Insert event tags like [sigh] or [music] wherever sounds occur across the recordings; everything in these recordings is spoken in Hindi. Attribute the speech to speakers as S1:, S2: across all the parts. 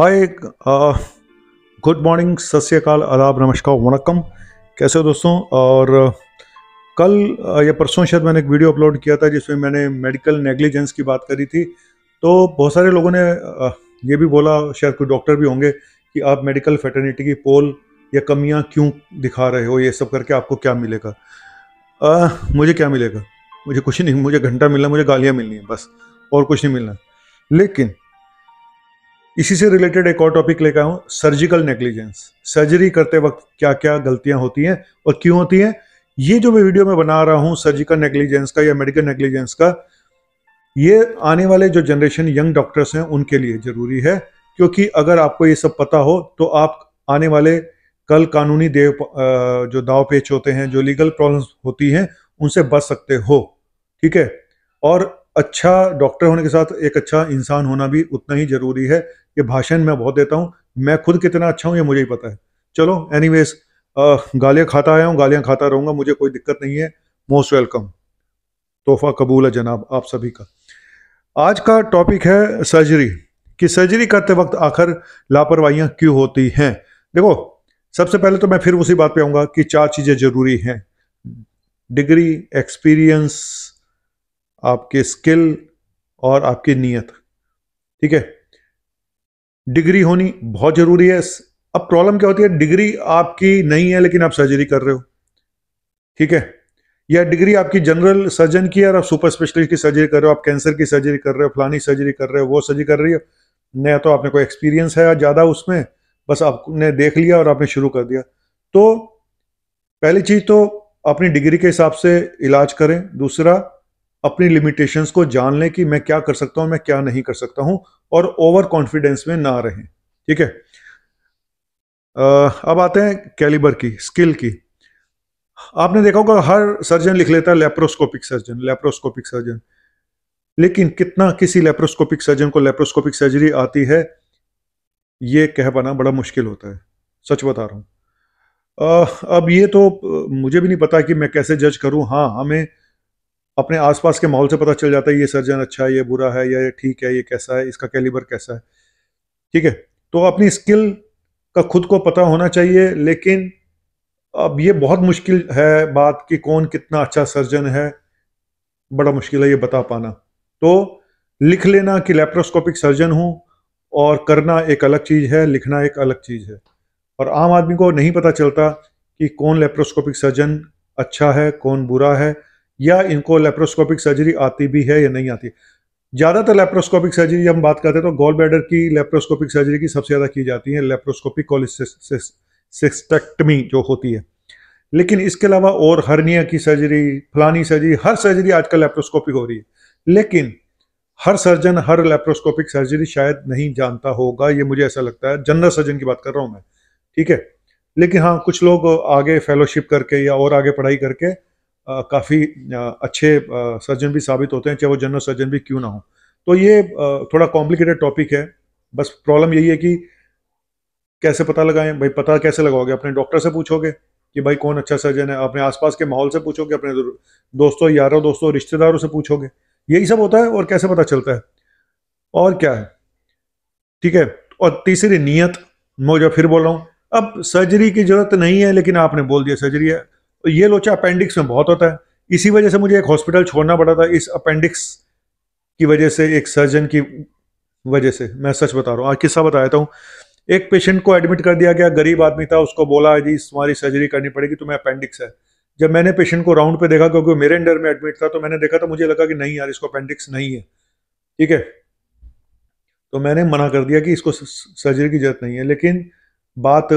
S1: हाय गुड मॉर्निंग सत श्रीकाल आदाब नमस्कार वनकम कैसे हो दोस्तों और uh, कल uh, या परसों शायद मैंने एक वीडियो अपलोड किया था जिसमें मैंने मेडिकल नेग्लिजेंस की बात करी थी तो बहुत सारे लोगों ने uh, ये भी बोला शायद कुछ डॉक्टर भी होंगे कि आप मेडिकल फेटर्निटी की पोल या कमियां क्यों दिखा रहे हो ये सब करके आपको क्या मिलेगा आ, मुझे क्या मिलेगा मुझे कुछ नहीं मुझे घंटा मिलना मुझे गालियाँ मिलनी है बस और कुछ नहीं मिलना लेकिन इसी से रिलेटेड एक और टॉपिक लेकर आऊँ सर्जिकल नेग्लिजेंस सर्जरी करते वक्त क्या क्या गलतियाँ होती हैं और क्यों होती हैं ये जो मैं वीडियो में बना रहा हूँ सर्जिकल नेग्लिजेंस का या मेडिकल नेग्लिजेंस का ये आने वाले जो जनरेशन यंग डॉक्टर्स हैं उनके लिए ज़रूरी है क्योंकि अगर आपको ये सब पता हो तो आप आने वाले कल कानूनी देव जो दाव पेच होते हैं जो लीगल प्रॉब्लम्स होती हैं उनसे बच सकते हो ठीक है और अच्छा डॉक्टर होने के साथ एक अच्छा इंसान होना भी उतना ही जरूरी है ये भाषण मैं बहुत देता हूँ मैं खुद कितना अच्छा हूँ ये मुझे ही पता है चलो एनी वेज गालियाँ खाता आया हूँ गालियाँ खाता रहूँगा मुझे कोई दिक्कत नहीं है मोस्ट वेलकम तोहफा कबूल है जनाब आप सभी का आज का टॉपिक है सर्जरी कि सर्जरी करते वक्त आखिर लापरवाहियाँ क्यों होती हैं देखो सबसे पहले तो मैं फिर उसी बात पे आऊँगा कि चार चीज़ें ज़रूरी हैं डिग्री एक्सपीरियंस आपके स्किल और आपकी नीयत ठीक है डिग्री होनी बहुत ज़रूरी है अब प्रॉब्लम क्या होती है डिग्री आपकी नहीं है लेकिन आप सर्जरी कर रहे हो ठीक है या डिग्री आपकी जनरल सर्जन की है और आप सुपर स्पेशलिस्ट की सर्जरी कर रहे हो आप कैंसर की सर्जरी कर रहे हो फलानी सर्जरी कर रहे हो वो सर्जरी कर रही हो नया तो आपने कोई एक्सपीरियंस है ज़्यादा उसमें बस आपने देख लिया और आपने शुरू कर दिया तो पहली चीज़ तो अपनी डिग्री के हिसाब से इलाज करें दूसरा अपनी लिमिटेशंस को जान लें कि मैं क्या कर सकता हूं मैं क्या नहीं कर सकता हूं और ओवर कॉन्फिडेंस में ना रहें ठीक है अब आते हैं कैलिबर की स्किल की आपने देखा होगा हर सर्जन लिख लेता है लेप्रोस्कोपिक सर्जन लेप्रोस्कोपिक सर्जन लेकिन कितना किसी लेप्रोस्कोपिक सर्जन को लेप्रोस्कोपिक सर्जरी आती है ये कह पाना बड़ा मुश्किल होता है सच बता रहा हूँ अब ये तो मुझे भी नहीं पता कि मैं कैसे जज करूँ हाँ हमें अपने आसपास के माहौल से पता चल जाता है ये सर्जन अच्छा है ये बुरा है या ठीक है ये कैसा है इसका कैलिबर कैसा है ठीक है तो अपनी स्किल का खुद को पता होना चाहिए लेकिन अब ये बहुत मुश्किल है बात कि कौन कितना अच्छा सर्जन है बड़ा मुश्किल है ये बता पाना तो लिख लेना कि लेप्रोस्कोपिक सर्जन हूँ और करना एक अलग चीज़ है लिखना एक अलग चीज़ है और आम आदमी को नहीं पता चलता कि कौन लेप्रोस्कोपिक सर्जन अच्छा है कौन बुरा है या इनको लेप्रोस्कोपिक सर्जरी आती भी है या नहीं आती ज़्यादातर लेप्रोस्कोपिक सर्जरी हम बात करते हैं तो गोल बैडर की लेप्रोस्कोपिक सर्जरी की सबसे ज़्यादा की जाती है लेप्रोस्कोपिक कोलिसिस्टेक्टमी जो होती है लेकिन इसके अलावा और हर्निया की सर्जरी फलानी सर्जरी हर सर्जरी आजकल लेप्रोस्कोपिक हो रही है लेकिन हर सर्जन हर लेप्रोस्कोपिक सर्जरी शायद नहीं जानता होगा ये मुझे ऐसा लगता है जनरल सर्जन की बात कर रहा हूँ मैं ठीक है लेकिन हाँ कुछ लोग आगे फेलोशिप करके या और आगे पढ़ाई करके काफ़ी अच्छे सर्जन भी साबित होते हैं चाहे वो जनरल सर्जन भी क्यों ना हो तो ये थोड़ा कॉम्प्लिकेटेड टॉपिक है बस प्रॉब्लम यही है कि कैसे पता लगाएं भाई पता कैसे लगाओगे अपने डॉक्टर से पूछोगे कि भाई कौन अच्छा सर्जन है अपने आसपास के माहौल से पूछोगे अपने दोस्तों यारों दोस्तों रिश्तेदारों से पूछोगे यही सब होता है और कैसे पता चलता है और क्या है ठीक है और तीसरी नीयत मैं जो फिर बोल रहा हूँ अब सर्जरी की जरूरत नहीं है लेकिन आपने बोल दिया सर्जरी है ये लोचा अपेंडिक्स में बहुत होता है इसी वजह से मुझे एक हॉस्पिटल छोड़ना पड़ा था इस अपेंडिक्स की वजह से एक सर्जन की वजह से मैं सच बता रहा हूँ आज किस्सा बताया हूँ एक पेशेंट को एडमिट कर दिया गया गरीब आदमी था उसको बोला जी तुम्हारी सर्जरी करनी पड़ेगी तुम्हें अपेंडिक्स है जब मैंने पेशेंट को राउंड पे देखा क्योंकि मेरे अंडर में एडमिट था तो मैंने देखा तो मुझे लगा कि नहीं यार इसको अपेंडिक्स नहीं है ठीक है तो मैंने मना कर दिया कि इसको सर्जरी की जरूरत नहीं है लेकिन बात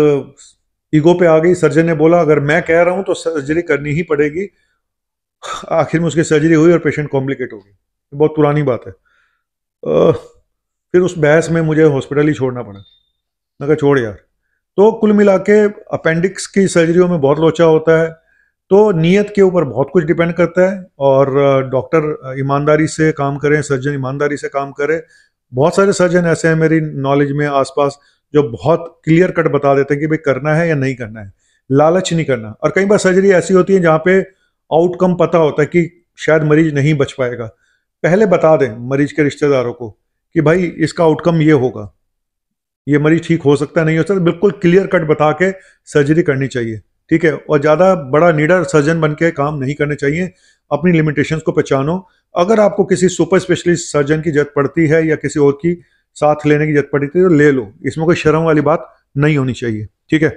S1: ईगो पे आ गई सर्जन ने बोला अगर मैं कह रहा हूं तो सर्जरी करनी ही पड़ेगी आखिर में उसकी सर्जरी हुई और पेशेंट कॉम्प्लिकेट हो गई बहुत पुरानी बात है आ, फिर उस बहस में मुझे हॉस्पिटल ही छोड़ना पड़ा मैं कहा छोड़ यार तो कुल मिला के अपेंडिक्स की सर्जरियों में बहुत लोचा होता है तो नीयत के ऊपर बहुत कुछ डिपेंड करता है और डॉक्टर ईमानदारी से काम करें सर्जन ईमानदारी से काम करें बहुत सारे सर्जन ऐसे हैं मेरी नॉलेज में आसपास जो बहुत क्लियर कट बता देते हैं कि भाई करना है या नहीं करना है लालच नहीं करना और कई बार सर्जरी ऐसी होती है जहाँ पे आउटकम पता होता है कि शायद मरीज नहीं बच पाएगा पहले बता दें मरीज के रिश्तेदारों को कि भाई इसका आउटकम ये होगा ये मरीज ठीक हो सकता है नहीं हो सकता बिल्कुल क्लियर कट बता के सर्जरी करनी चाहिए ठीक है और ज़्यादा बड़ा नीडर सर्जन बन के काम नहीं करने चाहिए अपनी लिमिटेशंस को पहचानो अगर आपको किसी सुपर स्पेशलिस्ट सर्जन की जरूरत पड़ती है या किसी और की साथ लेने की जरूरत पड़ी थी तो ले लो इसमें कोई शर्म वाली बात नहीं होनी चाहिए ठीक है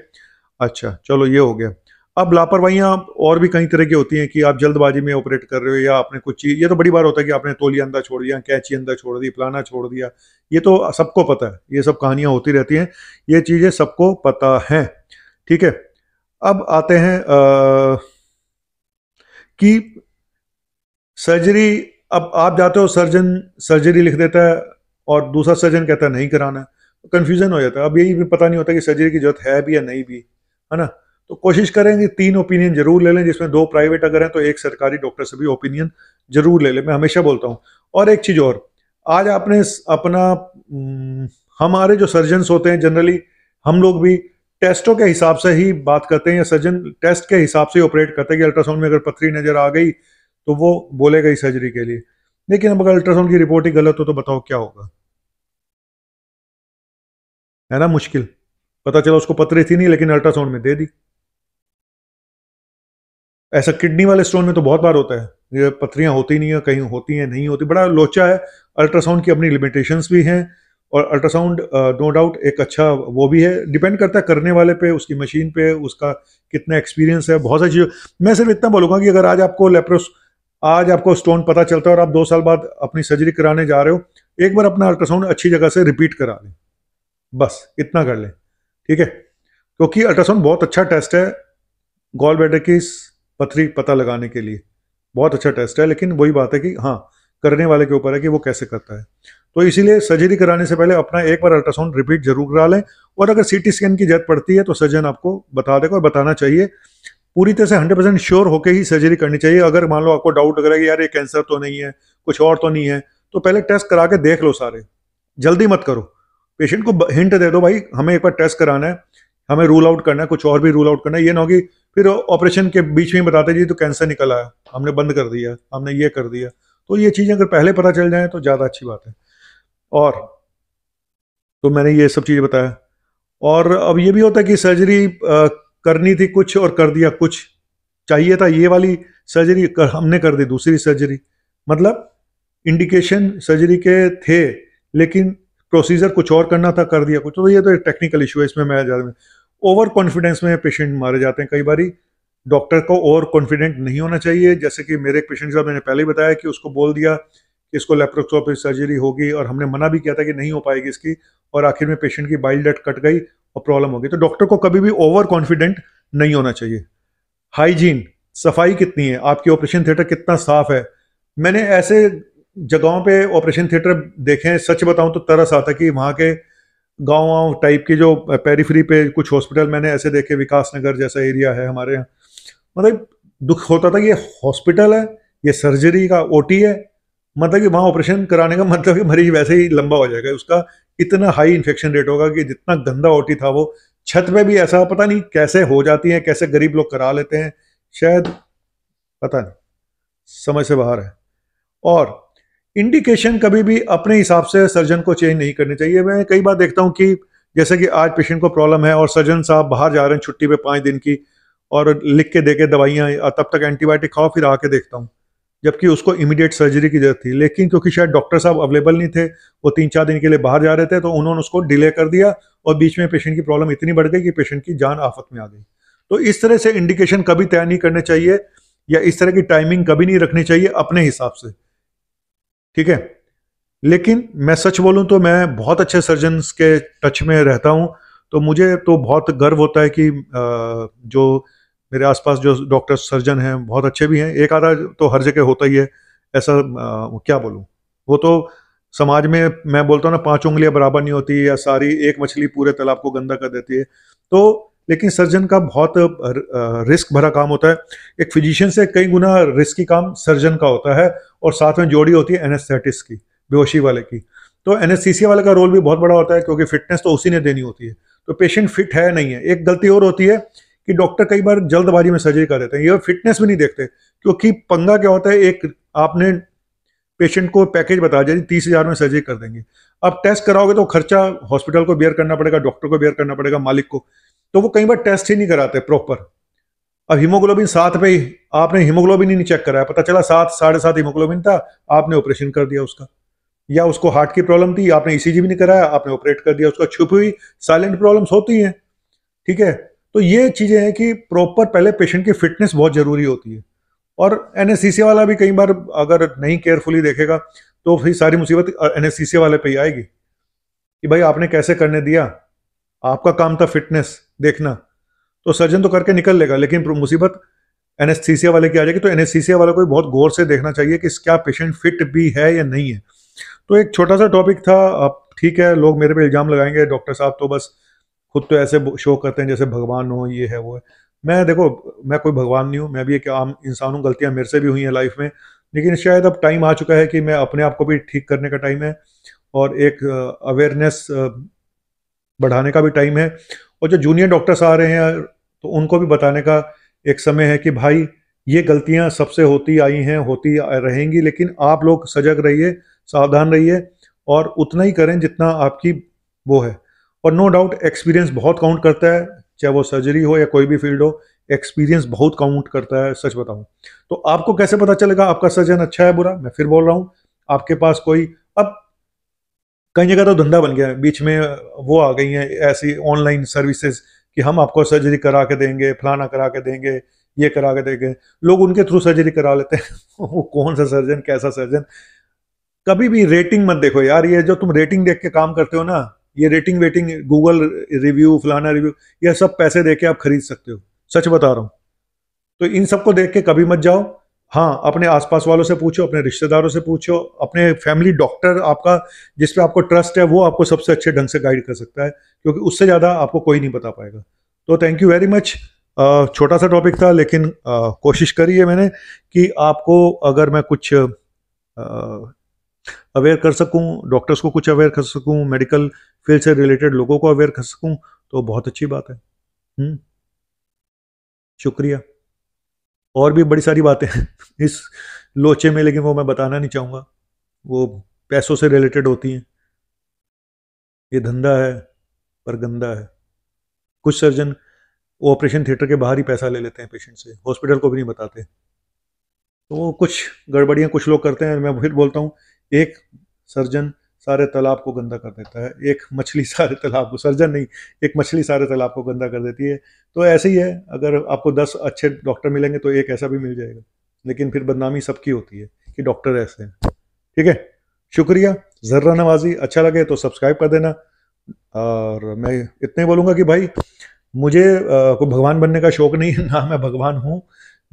S1: अच्छा चलो ये हो गया अब लापरवाहियाँ और भी कई तरह की होती हैं कि आप जल्दबाजी में ऑपरेट कर रहे हो या आपने कुछ चीज़ ये तो बड़ी बार होता है कि आपने तोलिया अंदर छोड़ दिया कैची अंदर छोड़ दी प्लाना छोड़ दिया ये तो सबको पता है ये सब कहानियाँ होती रहती हैं ये चीज़ें सबको पता हैं ठीक है अब आते हैं आ, कि सर्जरी अब आप जाते हो सर्जन सर्जरी लिख देता है और दूसरा सर्जन कहता है नहीं कराना है कन्फ्यूज़न तो हो जाता है अब यही भी पता नहीं होता कि सर्जरी की जरूरत है भी या नहीं भी है ना तो कोशिश करें कि तीन ओपिनियन जरूर ले लें जिसमें दो प्राइवेट अगर हैं तो एक सरकारी डॉक्टर से भी ओपिनियन जरूर ले लें मैं हमेशा बोलता हूँ और एक चीज़ और आज आपने अपना हमारे जो सर्जन्स होते हैं जनरली हम लोग भी टेस्टों के हिसाब से ही बात करते हैं या सर्जन टेस्ट के हिसाब से ही ऑपरेट करते हैं कि अल्ट्रासाउंड में अगर पथरी नज़र आ गई तो वो बोलेगा ही सर्जरी के लिए लेकिन अब अगर अल्ट्रासाउंड की रिपोर्ट ही गलत हो तो बताओ क्या होगा है ना मुश्किल पता चला उसको पतरी थी नहीं लेकिन अल्ट्रासाउंड में दे दी ऐसा किडनी वाले स्टोन में तो बहुत बार होता है ये पत्रियां होती नहीं है कहीं होती हैं नहीं होती बड़ा लोचा है अल्ट्रासाउंड की अपनी लिमिटेशंस भी हैं और अल्ट्रासाउंड नो डाउट एक अच्छा वो भी है डिपेंड करता है करने वाले पे उसकी मशीन पे उसका कितना एक्सपीरियंस है बहुत सारी चीज़ें मैं सिर्फ इतना बोलूँगा कि अगर आज आपको लेप्रोस आज आपको स्टोन पता चलता है और आप दो साल बाद अपनी सर्जरी कराने जा रहे हो एक बार अपना अल्ट्रासाउंड अच्छी जगह से रिपीट करा लें बस इतना कर लें ठीक है क्योंकि अल्ट्रासाउंड बहुत अच्छा टेस्ट है गॉल बैडर की पथरी पता लगाने के लिए बहुत अच्छा टेस्ट है लेकिन वही बात है कि हाँ करने वाले के ऊपर है कि वो कैसे करता है तो इसीलिए सर्जरी कराने से पहले अपना एक बार अल्ट्रासाउंड रिपीट जरूर करा लें और अगर सी स्कैन की जरूरत पड़ती है तो सर्जन आपको बता देगा और बताना चाहिए पूरी तरह से हंड्रेड परसेंट श्योर होकर ही सर्जरी करनी चाहिए अगर मान लो आपको डाउट लग रहा है कि यार ये कैंसर तो नहीं है कुछ और तो नहीं है तो पहले टेस्ट करा के देख लो सारे जल्दी मत करो पेशेंट को हिंट दे दो भाई हमें एक बार टेस्ट कराना है हमें रूल आउट करना है कुछ और भी रूल आउट करना है ये ना होगी फिर ऑपरेशन के बीच में बताते जी तो कैंसर निकल आया हमने बंद कर दिया हमने ये कर दिया तो ये चीज़ें अगर पहले पता चल जाए तो ज़्यादा अच्छी बात है और तो मैंने ये सब चीज़ बताया और अब ये भी होता है कि सर्जरी करनी थी कुछ और कर दिया कुछ चाहिए था ये वाली सर्जरी कर, हमने कर दी दूसरी सर्जरी मतलब इंडिकेशन सर्जरी के थे लेकिन प्रोसीजर कुछ और करना था कर दिया कुछ तो ये तो एक टेक्निकल इशू है इसमें मैं ज़्यादा ओवर कॉन्फिडेंस में पेशेंट मारे जाते हैं कई बारी डॉक्टर को ओवर कॉन्फिडेंट नहीं होना चाहिए जैसे कि मेरे एक पेशेंट साहब मैंने पहले ही बताया कि उसको बोल दिया कि इसको लेप्रोस्कोपिक सर्जरी होगी और हमने मना भी किया था कि नहीं हो पाएगी इसकी और आखिर में पेशेंट की बाइल डट कट गई और प्रॉब्लम हो गई तो डॉक्टर को कभी भी ओवर कॉन्फिडेंट नहीं होना चाहिए हाइजीन सफाई कितनी है आपकी ऑपरेशन थिएटर कितना साफ है मैंने ऐसे जगहों पे ऑपरेशन थिएटर देखें सच बताऊं तो तरस आता कि वहाँ के गाँव वाँव टाइप के जो पेरीफ्री पे कुछ हॉस्पिटल मैंने ऐसे देखे विकास नगर जैसा एरिया है हमारे यहाँ मतलब दुख होता था कि ये हॉस्पिटल है ये सर्जरी का ओ है मतलब कि वहाँ ऑपरेशन कराने का मतलब कि मरीज वैसे ही लंबा हो जाएगा उसका इतना हाई इन्फेक्शन रेट होगा कि जितना गंदा ओ था वो छत पे भी ऐसा पता नहीं कैसे हो जाती है कैसे गरीब लोग करा लेते हैं शायद पता नहीं समझ से बाहर है और इंडिकेशन कभी भी अपने हिसाब से सर्जन को चेंज नहीं करनी चाहिए मैं कई बार देखता हूँ कि जैसे कि आज पेशेंट को प्रॉब्लम है और सर्जन साहब बाहर जा रहे हैं छुट्टी पे पाँच दिन की और लिख के दे के दवाइयाँ तब तक एंटीबायोटिक खाओ फिर आके देखता हूँ जबकि उसको इमीडिएट सर्जरी की जरूरत थी लेकिन क्योंकि शायद डॉक्टर साहब अवेलेबल नहीं थे वो तीन चार दिन के लिए बाहर जा रहे थे तो उन्होंने उसको डिले कर दिया और बीच में पेशेंट की प्रॉब्लम इतनी बढ़ गई कि पेशेंट की जान आफत में आ गई तो इस तरह से इंडिकेशन कभी तय नहीं करने चाहिए या इस तरह की टाइमिंग कभी नहीं रखनी चाहिए अपने हिसाब से ठीक है लेकिन मैं सच बोलूं तो मैं बहुत अच्छे सर्जन के टच में रहता हूं तो मुझे तो बहुत गर्व होता है कि जो मेरे आसपास जो डॉक्टर सर्जन हैं बहुत अच्छे भी हैं एक आधा तो हर जगह होता ही है ऐसा आ, क्या बोलूँ वो तो समाज में मैं बोलता हूँ ना पांच उंगलियां बराबर नहीं होती या सारी एक मछली पूरे तालाब को गंदा कर देती है तो लेकिन सर्जन का बहुत रिस्क भरा काम होता है एक फिजिशियन से कई गुना रिस्की काम सर्जन का होता है और साथ में जोड़ी होती है एनेस्थेटिस की बेहोशी वाले की तो एनेस्थीसिया वाले का रोल भी बहुत बड़ा होता है क्योंकि फिटनेस तो उसी ने देनी होती है तो पेशेंट फिट है नहीं है एक गलती और होती है कि डॉक्टर कई बार जल्दबाजी में सर्जरी कर देते हैं ये फिटनेस भी नहीं देखते क्योंकि पंगा क्या होता है एक आपने पेशेंट को पैकेज बता दिया तीस हज़ार में सर्जरी कर देंगे अब टेस्ट कराओगे तो खर्चा हॉस्पिटल को बेयर करना पड़ेगा डॉक्टर को बेयर करना पड़ेगा मालिक को तो वो कई बार टेस्ट ही नहीं कराते प्रॉपर अब हीमोग्लोबिन साथ पे ही आपने हीमोग्लोबिन ही नहीं चेक कराया पता चला सात साढ़े सात हीमोग्लोबिन था आपने ऑपरेशन कर दिया उसका या उसको हार्ट की प्रॉब्लम थी आपने ई e भी नहीं कराया आपने ऑपरेट कर दिया उसका छुपी हुई साइलेंट प्रॉब्लम्स होती हैं ठीक है तो ये चीज़ें हैं कि प्रॉपर पहले पेशेंट की फिटनेस बहुत ज़रूरी होती है और एन वाला भी कई बार अगर नहीं केयरफुली देखेगा तो फिर सारी मुसीबत एन वाले पे ही आएगी कि भाई आपने कैसे करने दिया आपका काम था फिटनेस देखना तो सर्जन तो करके निकल लेगा लेकिन मुसीबत एनेस्थीसिया वाले की आ जाएगी तो एनेस्थीसिया वाले को भी बहुत गौर से देखना चाहिए कि क्या पेशेंट फिट भी है या नहीं है तो एक छोटा सा टॉपिक था अब ठीक है लोग मेरे पे इल्ज़ाम लगाएंगे डॉक्टर साहब तो बस खुद तो ऐसे शो करते हैं जैसे भगवान हो ये है वो है मैं देखो मैं कोई भगवान नहीं हूँ मैं भी एक आम इंसान हूँ गलतियाँ मेरे से भी हुई हैं लाइफ में लेकिन शायद अब टाइम आ चुका है कि मैं अपने आप को भी ठीक करने का टाइम है और एक अवेयरनेस बढ़ाने का भी टाइम है और जो जूनियर डॉक्टर्स आ रहे हैं तो उनको भी बताने का एक समय है कि भाई ये गलतियां सबसे होती आई हैं होती रहेंगी लेकिन आप लोग सजग रहिए सावधान रहिए और उतना ही करें जितना आपकी वो है और नो डाउट एक्सपीरियंस बहुत काउंट करता है चाहे वो सर्जरी हो या कोई भी फील्ड हो एक्सपीरियंस बहुत काउंट करता है सच बताऊं तो आपको कैसे पता चलेगा आपका सर्जन अच्छा है बुरा मैं फिर बोल रहा हूँ आपके पास कोई अब कई जगह तो धंधा बन गया है बीच में वो आ गई हैं ऐसी ऑनलाइन सर्विसेज कि हम आपको सर्जरी करा के देंगे फलाना करा के देंगे ये करा के देंगे लोग उनके थ्रू सर्जरी करा लेते हैं [laughs] वो कौन सा सर्जन कैसा सर्जन कभी भी रेटिंग मत देखो यार ये जो तुम रेटिंग देख के काम करते हो ना ये रेटिंग वेटिंग गूगल रिव्यू फलाना रिव्यू यह सब पैसे दे के आप खरीद सकते हो सच बता रहा हूँ तो इन सबको देख के कभी मत जाओ हाँ अपने आसपास वालों से पूछो अपने रिश्तेदारों से पूछो अपने फैमिली डॉक्टर आपका जिस पे आपको ट्रस्ट है वो आपको सबसे अच्छे ढंग से गाइड कर सकता है क्योंकि उससे ज़्यादा आपको कोई नहीं बता पाएगा तो थैंक यू वेरी मच छोटा सा टॉपिक था लेकिन आ, कोशिश करी है मैंने कि आपको अगर मैं कुछ अवेयर कर सकूं डॉक्टर्स को कुछ अवेयर कर सकूं मेडिकल फील्ड से रिलेटेड लोगों को अवेयर कर सकूं तो बहुत अच्छी बात है हुँ? हम्म। शुक्रिया और भी बड़ी सारी बातें हैं इस लोचे में लेकिन वो मैं बताना नहीं चाहूँगा वो पैसों से रिलेटेड होती हैं ये धंधा है पर गंदा है कुछ सर्जन ऑपरेशन थिएटर के बाहर ही पैसा ले लेते हैं पेशेंट से हॉस्पिटल को भी नहीं बताते तो वो कुछ गड़बड़ियाँ कुछ लोग करते हैं मैं फिर बोलता हूँ एक सर्जन सारे तालाब को गंदा कर देता है एक मछली सारे तालाब को सर्जन नहीं एक मछली सारे तालाब को गंदा कर देती है तो ऐसे ही है अगर आपको दस अच्छे डॉक्टर मिलेंगे तो एक ऐसा भी मिल जाएगा लेकिन फिर बदनामी सबकी होती है कि डॉक्टर ऐसे हैं ठीक है शुक्रिया जर्रा नवाजी अच्छा लगे तो सब्सक्राइब कर देना और मैं इतने बोलूँगा कि भाई मुझे कोई भगवान बनने का शौक नहीं है ना मैं भगवान हूँ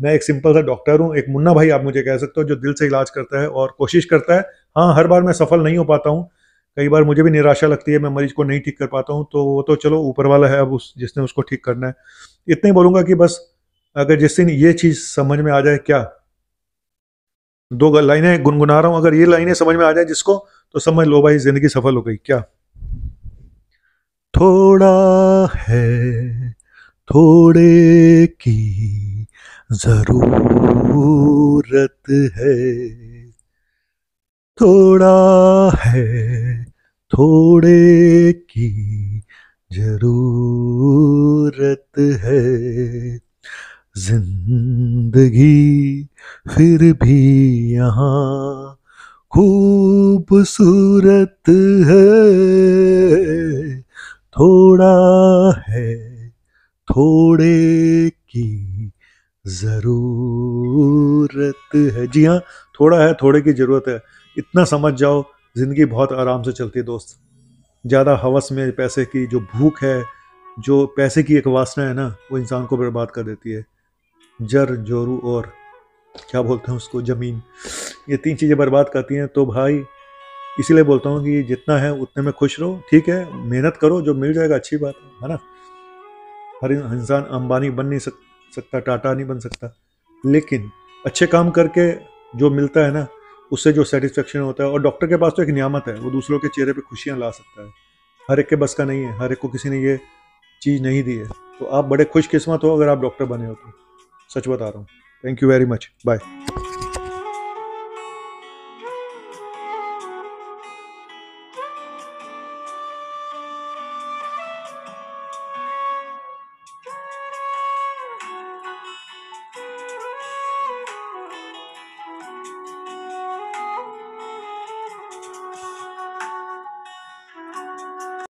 S1: मैं एक सिंपल सा डॉक्टर हूँ एक मुन्ना भाई आप मुझे कह सकते हो जो दिल से इलाज करता है और कोशिश करता है हाँ हर बार मैं सफल नहीं हो पाता हूँ कई बार मुझे भी निराशा लगती है मैं मरीज को नहीं ठीक कर पाता हूँ तो वो तो चलो ऊपर वाला है अब उस जिसने उसको ठीक करना है इतना ही बोलूँगा कि बस अगर जिस दिन ये चीज़ समझ में आ जाए क्या दो लाइनें गुनगुना रहा हूँ अगर ये लाइनें समझ में आ जाए जिसको तो समझ लो भाई जिंदगी सफल हो गई क्या थोड़ा है थोड़े की जरूरत है थोड़ा है थोड़े की जरूरत है जिंदगी फिर भी यहाँ खूबसूरत है थोड़ा है थोड़े ज़रूरत है जी हाँ थोड़ा है थोड़े की ज़रूरत है इतना समझ जाओ ज़िंदगी बहुत आराम से चलती है दोस्त ज़्यादा हवस में पैसे की जो भूख है जो पैसे की एक वासना है ना वो इंसान को बर्बाद कर देती है जर जोरू और क्या बोलते हैं उसको ज़मीन ये तीन चीज़ें बर्बाद करती हैं तो भाई इसीलिए बोलता हूँ कि जितना है उतने में खुश रहो ठीक है मेहनत करो जो मिल जाएगा अच्छी बात है है ना हर इंसान अंबानी बन नहीं सकता सकता टाटा नहीं बन सकता लेकिन अच्छे काम करके जो मिलता है ना उससे जो सेटिस्फेक्शन होता है और डॉक्टर के पास तो एक नियामत है वो दूसरों के चेहरे पे खुशियाँ ला सकता है हर एक के बस का नहीं है हर एक को किसी ने ये चीज़ नहीं दी है तो आप बड़े खुशकिस्मत हो अगर आप डॉक्टर बने हो तो सच बता रहा हूँ thank you very much bye